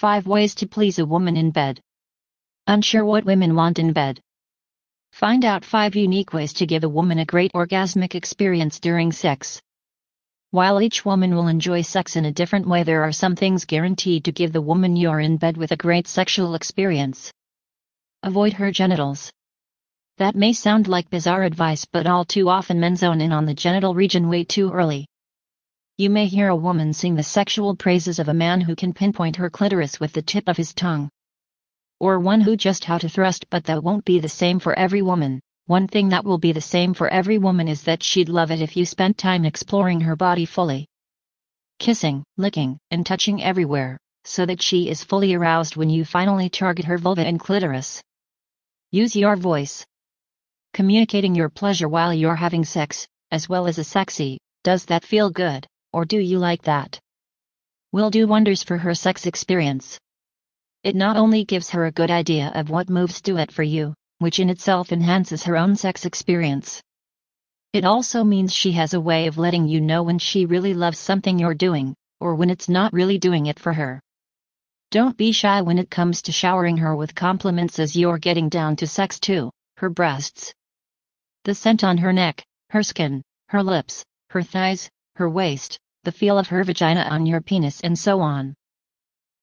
5 Ways to Please a Woman in Bed. Unsure what women want in bed. Find out 5 unique ways to give a woman a great orgasmic experience during sex. While each woman will enjoy sex in a different way, there are some things guaranteed to give the woman you're in bed with a great sexual experience. Avoid her genitals. That may sound like bizarre advice, but all too often men zone in on the genital region way too early you may hear a woman sing the sexual praises of a man who can pinpoint her clitoris with the tip of his tongue. Or one who just how to thrust but that won't be the same for every woman. One thing that will be the same for every woman is that she'd love it if you spent time exploring her body fully. Kissing, licking, and touching everywhere, so that she is fully aroused when you finally target her vulva and clitoris. Use your voice. Communicating your pleasure while you're having sex, as well as a sexy, does that feel good? or do you like that? Will do wonders for her sex experience. It not only gives her a good idea of what moves do it for you, which in itself enhances her own sex experience. It also means she has a way of letting you know when she really loves something you're doing, or when it's not really doing it for her. Don't be shy when it comes to showering her with compliments as you're getting down to sex too, her breasts. The scent on her neck, her skin, her lips, her thighs, her waist, the feel of her vagina on your penis and so on.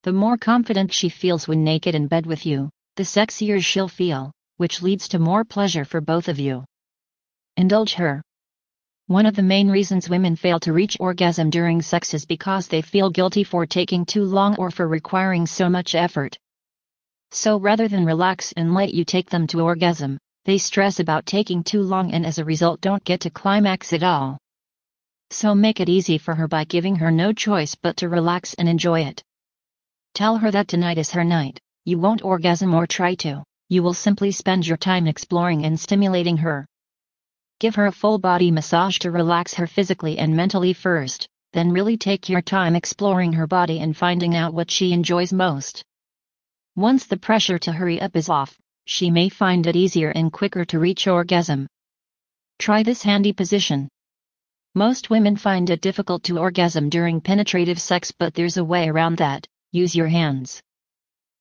The more confident she feels when naked in bed with you, the sexier she'll feel, which leads to more pleasure for both of you. Indulge her. One of the main reasons women fail to reach orgasm during sex is because they feel guilty for taking too long or for requiring so much effort. So rather than relax and let you take them to orgasm, they stress about taking too long and as a result don't get to climax at all so make it easy for her by giving her no choice but to relax and enjoy it. Tell her that tonight is her night, you won't orgasm or try to, you will simply spend your time exploring and stimulating her. Give her a full body massage to relax her physically and mentally first, then really take your time exploring her body and finding out what she enjoys most. Once the pressure to hurry up is off, she may find it easier and quicker to reach orgasm. Try this handy position. Most women find it difficult to orgasm during penetrative sex but there's a way around that, use your hands.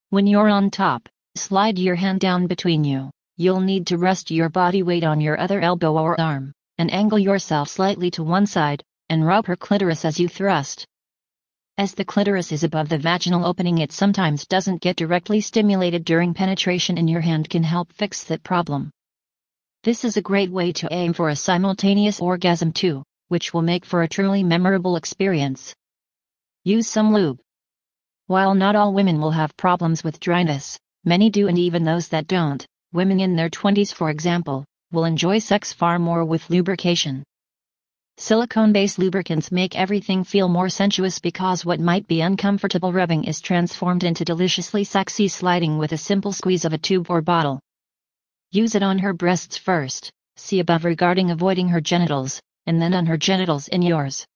When you're on top, slide your hand down between you. You'll need to rest your body weight on your other elbow or arm, and angle yourself slightly to one side, and rub her clitoris as you thrust. As the clitoris is above the vaginal opening it sometimes doesn't get directly stimulated during penetration and your hand can help fix that problem. This is a great way to aim for a simultaneous orgasm too which will make for a truly memorable experience. Use some lube. While not all women will have problems with dryness, many do and even those that don't, women in their 20s for example, will enjoy sex far more with lubrication. Silicone-based lubricants make everything feel more sensuous because what might be uncomfortable rubbing is transformed into deliciously sexy sliding with a simple squeeze of a tube or bottle. Use it on her breasts first, see above regarding avoiding her genitals, and then on her genitals in yours.